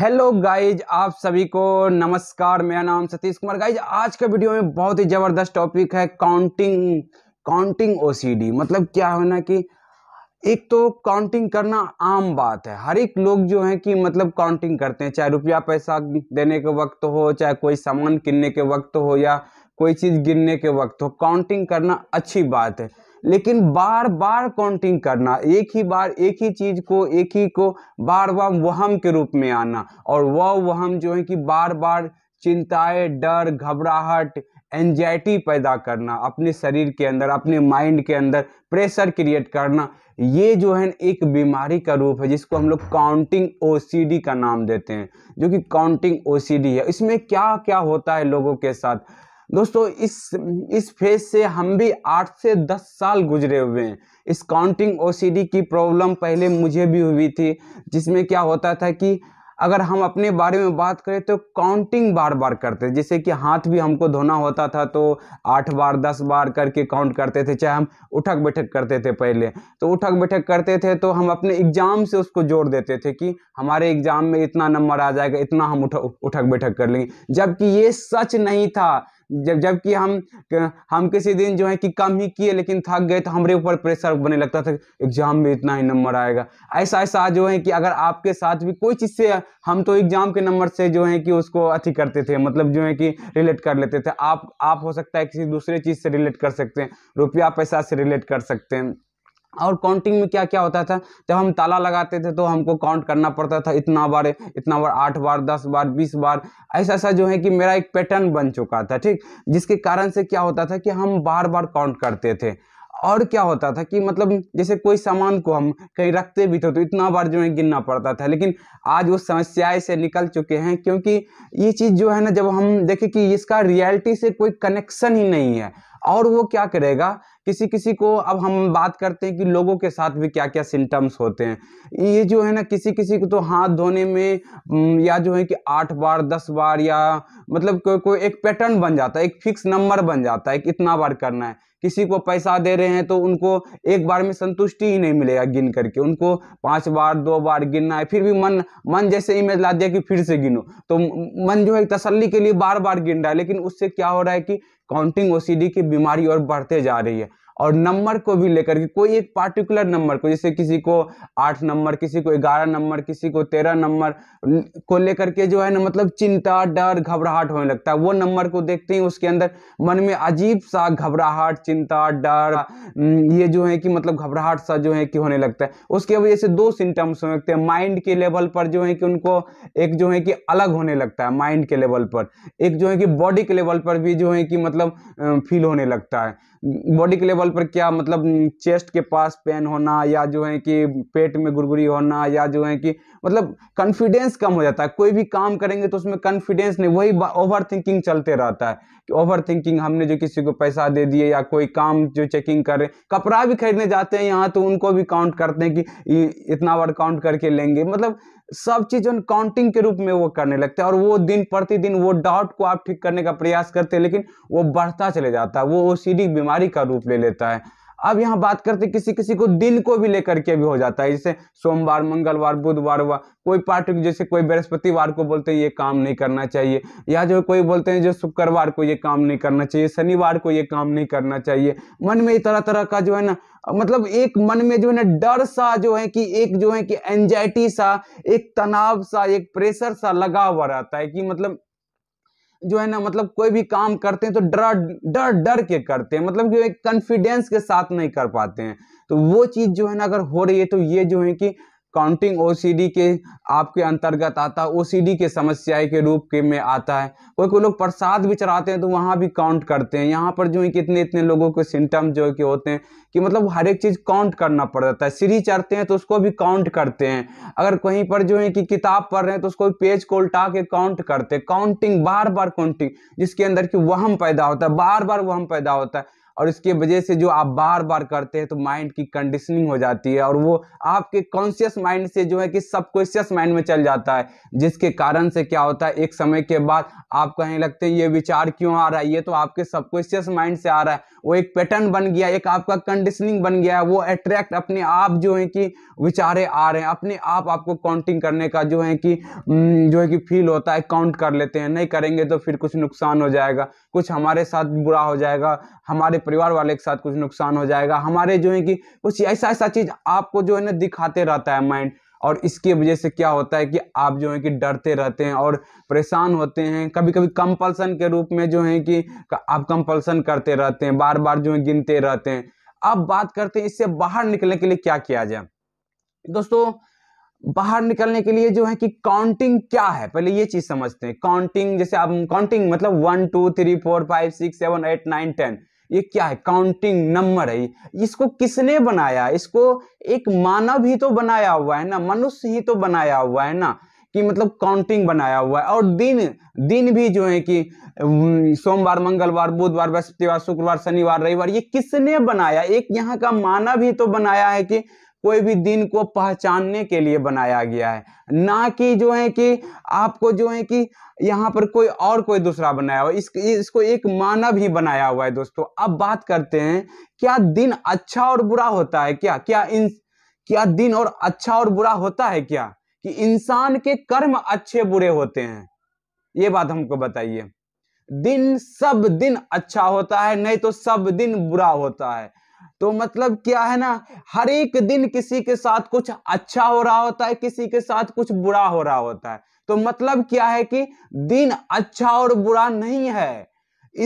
hello guys आप सभी को नमस्कार मेरा नाम सतीश कुमार गाइज आज के वीडियो में बहुत ही ज़बरदस्त टॉपिक है काउंटिंग काउंटिंग ओसीडी मतलब क्या है ना कि एक तो काउंटिंग करना आम बात है हर एक लोग जो है कि मतलब काउंटिंग करते हैं चाहे रुपया पैसा देने के वक्त हो चाहे कोई सामान किनने के वक्त हो या कोई चीज़ गिनने के वक्त हो काउंटिंग करना अच्छी बात है लेकिन बार बार काउंटिंग करना एक ही बार एक ही चीज़ को एक ही को बार बार वहम के रूप में आना और वह वहम जो है कि बार बार चिंताएं डर घबराहट एंजाइटी पैदा करना अपने शरीर के अंदर अपने माइंड के अंदर प्रेशर क्रिएट करना ये जो है एक बीमारी का रूप है जिसको हम लोग काउंटिंग ओसीडी का नाम देते हैं जो कि काउंटिंग ओसीडी है इसमें क्या क्या होता है लोगों के साथ दोस्तों इस इस फेज से हम भी आठ से दस साल गुजरे हुए हैं इस काउंटिंग ओसीडी की प्रॉब्लम पहले मुझे भी हुई थी जिसमें क्या होता था कि अगर हम अपने बारे में बात करें तो काउंटिंग बार बार करते जैसे कि हाथ भी हमको धोना होता था तो आठ बार दस बार करके काउंट करते थे चाहे हम उठक बैठक करते थे पहले तो उठक बैठक करते थे तो हम अपने एग्ज़ाम से उसको जोड़ देते थे कि हमारे एग्ज़ाम में इतना नंबर आ जाएगा इतना हम उठक उठक बैठक कर लेंगे जबकि ये सच नहीं था जब जबकि हम हम किसी दिन जो है कि कम ही किए लेकिन थक गए तो हमारे ऊपर प्रेशर बने लगता था एग्जाम में इतना ही नंबर आएगा ऐसा ऐसा जो है कि अगर आपके साथ भी कोई चीज़ से हम तो एग्जाम के नंबर से जो है कि उसको अथी करते थे मतलब जो है कि रिलेट कर लेते थे आप आप हो सकता है किसी दूसरे चीज़ से रिलेट कर सकते हैं रुपया पैसा से रिलेट कर सकते हैं और काउंटिंग में क्या क्या होता था जब हम ताला लगाते थे तो हमको काउंट करना पड़ता था इतना बार इतना बार आठ बार दस बार बीस बार ऐसा ऐसा जो है कि मेरा एक पैटर्न बन चुका था ठीक जिसके कारण से क्या होता था कि हम बार बार काउंट करते थे और क्या होता था कि मतलब जैसे कोई सामान को हम कहीं रखते भी थे तो इतना बार जो है गिनना पड़ता था लेकिन आज वो समस्याएं से निकल चुके हैं क्योंकि ये चीज़ जो है ना जब हम देखें कि इसका रियलिटी से कोई कनेक्शन ही नहीं है और वो क्या करेगा किसी किसी को अब हम बात करते हैं कि लोगों के साथ भी क्या क्या सिम्टम्स होते हैं ये जो है ना किसी किसी को तो हाथ धोने में या जो है कि आठ बार दस बार या मतलब कोई कोई एक पैटर्न बन जाता है एक फिक्स नंबर बन जाता है कि इतना बार करना है किसी को पैसा दे रहे हैं तो उनको एक बार में संतुष्टि ही नहीं मिलेगा गिन करके उनको पाँच बार दो बार गिनना है फिर भी मन मन जैसे इमेज ला दिया कि फिर से गिनो तो मन जो है तसल्ली के लिए बार बार गिन रहा है लेकिन उससे क्या हो रहा है कि काउंटिंग ओसीडी की बीमारी और बढ़ते जा रही है और नंबर को भी लेकर के कोई एक पार्टिकुलर नंबर को जैसे किसी को आठ नंबर किसी को ग्यारह नंबर किसी को तेरह नंबर को लेकर के जो है ना मतलब चिंता डर घबराहट होने लगता है वो नंबर को देखते ही उसके अंदर मन में अजीब सा घबराहट चिंता डर ये जो है कि मतलब घबराहट सा जो है कि होने लगता है उसके वजह से दो सिम्टम्स होने लगते हैं माइंड के लेवल पर जो है कि उनको एक जो है कि अलग होने लगता है माइंड के लेवल पर एक जो है कि बॉडी के लेवल पर भी जो है कि मतलब फील होने लगता है बॉडी के लेवल लेवल पर क्या मतलब चेस्ट के पास पेन होना या जो है कि पेट में गुरगुरी होना या जो है कि मतलब कॉन्फिडेंस कम हो जाता है कोई भी काम करेंगे तो उसमें कॉन्फिडेंस नहीं वही ओवर थिंकिंग चलते रहता है कि ओवर थिंकिंग हमने जो किसी को पैसा दे दिए या कोई काम जो चेकिंग कर रहे कपड़ा भी खरीदने जाते हैं यहाँ तो उनको भी काउंट करते हैं कि इतना बार काउंट करके लेंगे मतलब सब चीज उन काउंटिंग के रूप में वो करने लगते हैं और वो दिन प्रतिदिन वो डाउट को आप ठीक करने का प्रयास करते हैं लेकिन वो बढ़ता चले जाता है वो ओ बीमारी का रूप ले लेता है अब यहाँ बात करते किसी किसी को दिन को भी लेकर के भी हो जाता है जैसे सोमवार मंगलवार बुधवार हुआ कोई पार्ट जैसे कोई बृहस्पतिवार को बोलते हैं ये काम नहीं करना चाहिए या जो कोई बोलते हैं जो शुक्रवार को ये काम नहीं करना चाहिए शनिवार को ये काम नहीं करना चाहिए मन में तरह तरह का जो है ना मतलब एक मन में जो है ना डर सा जो है कि एक जो है कि एंजाइटी सा एक तनाव सा एक प्रेशर सा लगा हुआ रहता है कि मतलब जो है ना मतलब कोई भी काम करते हैं तो डर डर डर के करते हैं मतलब कि कॉन्फिडेंस के साथ नहीं कर पाते हैं तो वो चीज़ जो है ना अगर हो रही है तो ये जो है कि काउंटिंग ओसीडी के आपके अंतर्गत आता है ओसीडी के समस्याएं के रूप के में आता है कोई कोई लोग प्रसाद भी चढ़ाते हैं तो वहाँ भी काउंट करते हैं यहाँ पर जो है कितने इतने लोगों के सिम्टम जो है कि होते हैं कि मतलब हर एक चीज़ काउंट करना पड़ जाता है सीढ़ी चढ़ते हैं तो उसको भी काउंट करते हैं अगर कहीं पर जो है कि किताब पढ़ रहे हैं तो उसको पेज को उल्टा के काउंट करते हैं काउंटिंग बार बार काउंटिंग जिसके अंदर की वहम पैदा होता है बार बार वहम पैदा होता है और इसके वजह से जो आप बार बार करते हैं तो माइंड की कंडीशनिंग हो जाती है और वो आपके कॉन्शियस माइंड से जो है कि सबकॉन्शियस माइंड में चल जाता है जिसके कारण से क्या होता है एक समय के बाद आप कहने लगते हैं ये विचार क्यों आ रहा है ये तो आपके सबकॉन्शियस माइंड से आ रहा है वो एक पैटर्न बन गया एक आपका कंडीशनिंग बन गया है वो अट्रैक्ट अपने आप जो है कि विचारे आ रहे हैं अपने आप आपको काउंटिंग करने का जो है कि हम्म, जो है कि फील होता है काउंट कर लेते हैं नहीं करेंगे तो फिर कुछ नुकसान हो जाएगा कुछ हमारे साथ बुरा हो जाएगा हमारे परिवार वाले के साथ कुछ नुकसान हो जाएगा हमारे जो है कि कुछ ऐसा ऐसा चीज़ आपको जो है ना दिखाते रहता है माइंड और इसके वजह से क्या होता है कि आप जो है कि डरते रहते हैं और परेशान होते हैं कभी कभी कंपल्सन के रूप में जो है कि आप कंपल्सन करते रहते हैं बार बार जो है गिनते रहते हैं अब बात करते हैं इससे बाहर निकलने के लिए क्या किया जाए दोस्तों बाहर निकलने के लिए जो है कि काउंटिंग क्या है पहले ये चीज समझते हैं काउंटिंग जैसे आप काउंटिंग मतलब one two three four five six seven eight nine ten ये क्या है काउंटिंग नंबर है इसको किसने बनाया इसको एक मानव ही तो बनाया हुआ है ना मनुष्य ही तो बनाया हुआ है ना कि मतलब काउंटिंग बनाया हुआ है और दिन दिन भी जो है कि सोमवार मंगलवार बुधवार बृहस्पतिवार शुक्रवार शनिवार रविवार ये किसने बनाया एक यहाँ का मानव ही तो बनाया है कि कोई भी दिन को पहचानने के लिए बनाया गया है ना कि जो है कि आपको जो है कि यहाँ पर कोई और कोई दूसरा बनाया हुआ इस इसको एक मानव ही बनाया हुआ है दोस्तों अब बात करते हैं क्या दिन अच्छा और बुरा होता है क्या क्या इन क्या दिन और अच्छा और बुरा होता है क्या कि इंसान के कर्म अच्छे बुरे होते हैं ये बात हमको बताइए दिन सब दिन अच्छा होता है नहीं तो सब दिन बुरा होता है तो मतलब क्या है ना हर एक दिन किसी के साथ कुछ अच्छा हो रहा होता है किसी के साथ कुछ बुरा हो रहा होता है तो मतलब क्या है कि दिन अच्छा और बुरा नहीं है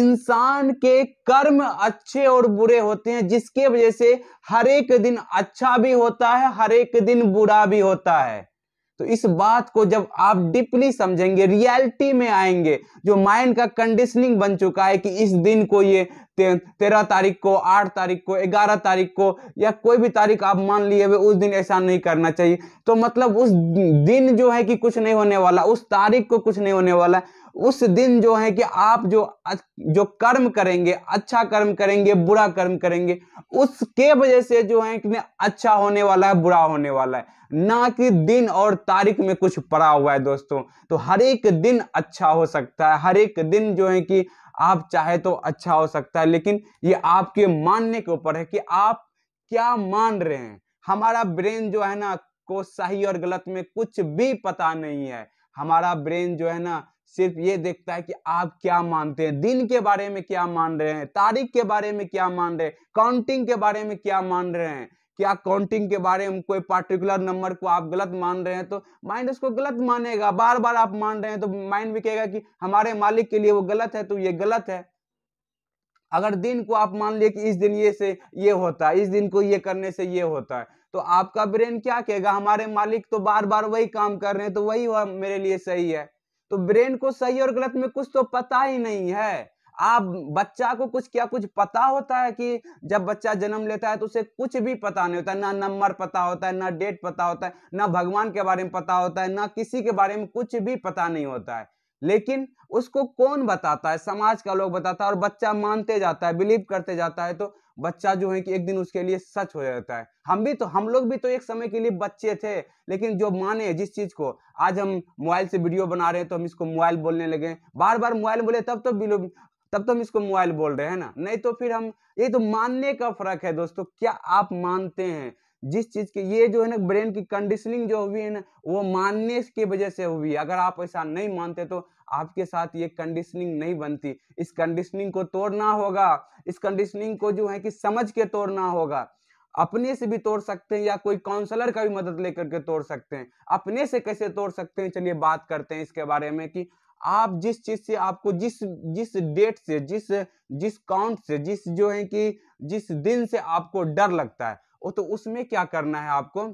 इंसान के कर्म अच्छे और बुरे होते हैं जिसके वजह से हर एक दिन अच्छा भी होता है हर एक दिन बुरा भी होता है तो इस बात को जब आप डीपली समझेंगे रियलिटी में आएंगे जो माइंड का कंडीशनिंग बन चुका है कि इस दिन को ये ते, तेरह तारीख को आठ तारीख को ग्यारह तारीख को या कोई भी तारीख आप मान लिए हुए उस दिन ऐसा नहीं करना चाहिए तो मतलब उस दिन जो है कि कुछ नहीं होने वाला उस तारीख को कुछ नहीं होने वाला उस दिन जो है कि आप जो जो कर्म करेंगे अच्छा कर्म करेंगे बुरा कर्म करेंगे उसके वजह से जो है कि अच्छा होने वाला है बुरा होने वाला है ना कि दिन और तारीख में कुछ पड़ा हुआ है दोस्तों तो हर एक दिन अच्छा हो सकता है हर एक दिन जो है कि आप चाहे तो अच्छा हो सकता है लेकिन ये आपके मानने के ऊपर है कि आप क्या मान रहे हैं हमारा ब्रेन जो है ना को सही और गलत में कुछ भी पता नहीं है हमारा ब्रेन जो है ना सिर्फ ये देखता है कि आप क्या मानते हैं दिन के बारे में क्या मान रहे हैं तारीख के बारे में क्या मान रहे हैं काउंटिंग के बारे में क्या मान रहे हैं क्या काउंटिंग के बारे में कोई पार्टिकुलर नंबर को आप गलत मान रहे हैं तो माइंड उसको गलत मानेगा बार बार आप मान रहे हैं तो माइंड भी कहेगा कि हमारे मालिक के लिए वो गलत है तो ये गलत है अगर दिन को आप मान लिए कि इस दिन ये से ये होता है इस दिन को ये करने से ये होता है तो आपका ब्रेन क्या कहेगा हमारे मालिक तो बार बार वही काम कर रहे हैं तो वही मेरे लिए सही है तो ब्रेन को सही और गलत में कुछ तो पता ही नहीं है आप बच्चा को कुछ क्या कुछ पता होता है कि जब बच्चा जन्म लेता है तो उसे कुछ भी पता नहीं होता ना नंबर पता होता है ना डेट पता होता है ना भगवान के बारे में पता होता है ना किसी के बारे में कुछ भी पता नहीं होता है लेकिन उसको कौन बताता है समाज का लोग बताता है और बच्चा मानते जाता है बिलीव करते जाता है तो बच्चा जो है कि एक दिन उसके लिए सच हो जाता है हम भी तो हम लोग भी तो एक समय के लिए बच्चे थे लेकिन जो माने जिस चीज को आज हम मोबाइल से वीडियो बना रहे हैं तो हम इसको मोबाइल बोलने लगे बार बार मोबाइल बोले तब तो बिलो तब तो हम इसको मोबाइल बोल रहे हैं ना नहीं तो फिर हम ये तो मानने का फर्क है दोस्तों क्या आप मानते हैं जिस चीज़ के ये जो है ना ब्रेन की कंडीशनिंग जो हुई है ना वो मानने की वजह से हुई अगर आप ऐसा नहीं मानते तो आपके साथ ये कंडीशनिंग नहीं बनती इस कंडीशनिंग को तोड़ना होगा इस कंडीशनिंग को जो है कि समझ के तोड़ना होगा अपने से भी तोड़ सकते हैं या कोई काउंसलर का भी मदद लेकर के तोड़ सकते हैं अपने से कैसे तोड़ सकते हैं चलिए बात करते हैं इसके बारे में कि आप जिस चीज से आपको जिस जिस डेट से जिस जिस काउंट से जिस जो है कि जिस दिन से आपको डर लगता है तो उसमें क्या करना है आपको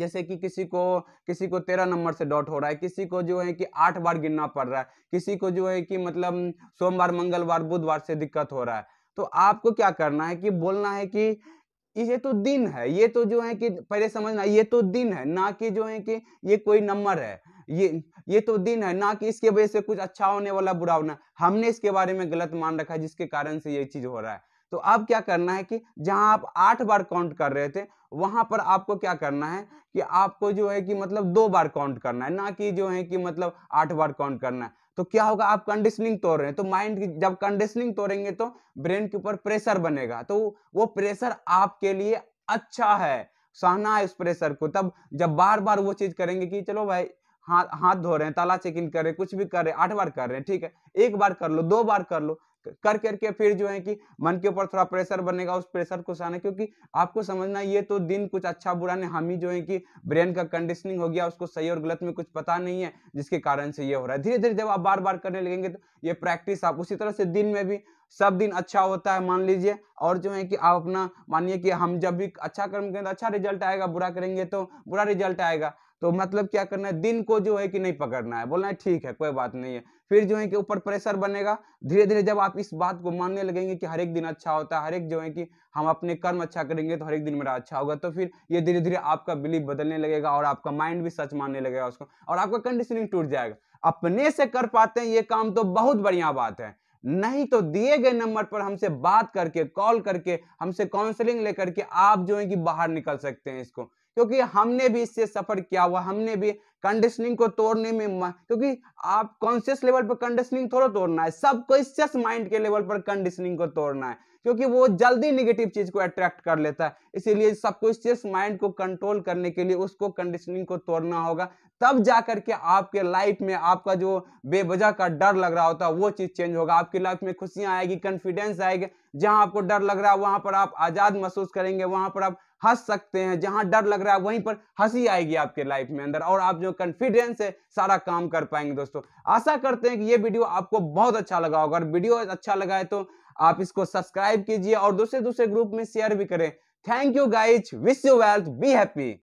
जैसे कि किसी को किसी को तेरह नंबर से डॉट हो रहा है किसी को जो है कि आठ बार गिनना पड़ रहा है किसी को जो है कि मतलब सोमवार मंगलवार बुधवार से दिक्कत हो रहा है तो आपको क्या करना है कि बोलना है कि ये तो दिन है ये तो जो है कि पहले समझना ये तो दिन है ना कि जो है कि ये कोई नंबर है ये ये तो दिन है ना कि इसके वजह से कुछ अच्छा होने वाला बुरा होना हमने इसके बारे में गलत मान रखा है जिसके कारण से ये चीज हो रहा है तो अब क्या करना है कि जहां आप आठ बार काउंट कर रहे थे वहां पर आपको क्या करना है कि आपको जो है कि मतलब दो बार काउंट करना है ना कि जो है कि मतलब आठ बार काउंट करना है तो क्या होगा आप कंडीशनिंग तोड़ रहे हैं तो माइंड की जब कंडीशनिंग तोड़ेंगे तो ब्रेन के ऊपर प्रेशर बनेगा तो वो प्रेशर आपके लिए अच्छा है सहना है उस प्रेशर को तब जब बार बार वो चीज करेंगे कि चलो भाई हाथ हाथ धो रहे हैं ताला चेकिंग कर रहे हैं कुछ भी कर रहे हैं आठ बार कर रहे हैं ठीक है एक बार कर लो दो बार कर लो कर करके फिर जो है कि मन के ऊपर थोड़ा प्रेशर बनेगा उस प्रेशर को सहना क्योंकि आपको समझना ये तो दिन कुछ अच्छा बुरा नहीं हम ही जो है कि ब्रेन का कंडीशनिंग हो गया उसको सही और गलत में कुछ पता नहीं है जिसके कारण से ये हो रहा है धीरे धीरे जब आप बार बार करने लगेंगे तो ये प्रैक्टिस आप उसी तरह से दिन में भी सब दिन अच्छा होता है मान लीजिए और जो है कि आप अपना मानिए कि हम जब भी अच्छा कर्म करेंगे तो अच्छा रिजल्ट आएगा बुरा करेंगे तो बुरा रिजल्ट आएगा तो मतलब क्या करना है दिन को जो है कि नहीं पकड़ना है बोलना है ठीक है कोई बात नहीं है फिर जो है कि ऊपर प्रेशर बनेगा धीरे धीरे जब आप इस बात को मानने लगेंगे कि हर एक दिन अच्छा होता है हर एक जो है कि हम अपने कर्म अच्छा करेंगे तो हर एक दिन मेरा अच्छा होगा तो फिर ये धीरे धीरे आपका बिलीफ बदलने लगेगा और आपका माइंड भी सच मानने लगेगा उसको और आपका कंडीशनिंग टूट जाएगा अपने से कर पाते हैं ये काम तो बहुत बढ़िया बात है नहीं तो दिए गए नंबर पर हमसे बात करके कॉल करके हमसे काउंसलिंग लेकर के आप जो है कि बाहर निकल सकते हैं इसको क्योंकि हमने भी इससे सफर किया हुआ हमने भी कंडीशनिंग को तोड़ने में क्योंकि आप कॉन्शियस लेवल पर कंडीशनिंग थोड़ा तोड़ना है सब कॉन्शियस माइंड के लेवल पर कंडीशनिंग को तोड़ना है क्योंकि वो जल्दी निगेटिव चीज को अट्रैक्ट कर लेता है इसीलिए सबकॉन्शियस माइंड को कंट्रोल करने के लिए उसको कंडीशनिंग को तोड़ना होगा तब जा करके आपके लाइफ में आपका जो बेबजा का डर लग रहा होता है वो चीज़ चेंज होगा आपकी लाइफ में खुशियां आएगी कॉन्फिडेंस आएगी जहां आपको डर लग रहा है वहां पर आप आज़ाद महसूस करेंगे वहां पर आप हंस सकते हैं जहां डर लग रहा है वहीं पर हंसी आएगी आपके लाइफ में अंदर और आप जो कॉन्फिडेंस है सारा काम कर पाएंगे दोस्तों आशा करते हैं कि ये वीडियो आपको बहुत अच्छा लगा होगा और वीडियो अच्छा लगा है तो आप इसको सब्सक्राइब कीजिए और दूसरे दूसरे ग्रुप में शेयर भी करें thank you guys wish you wealth be happy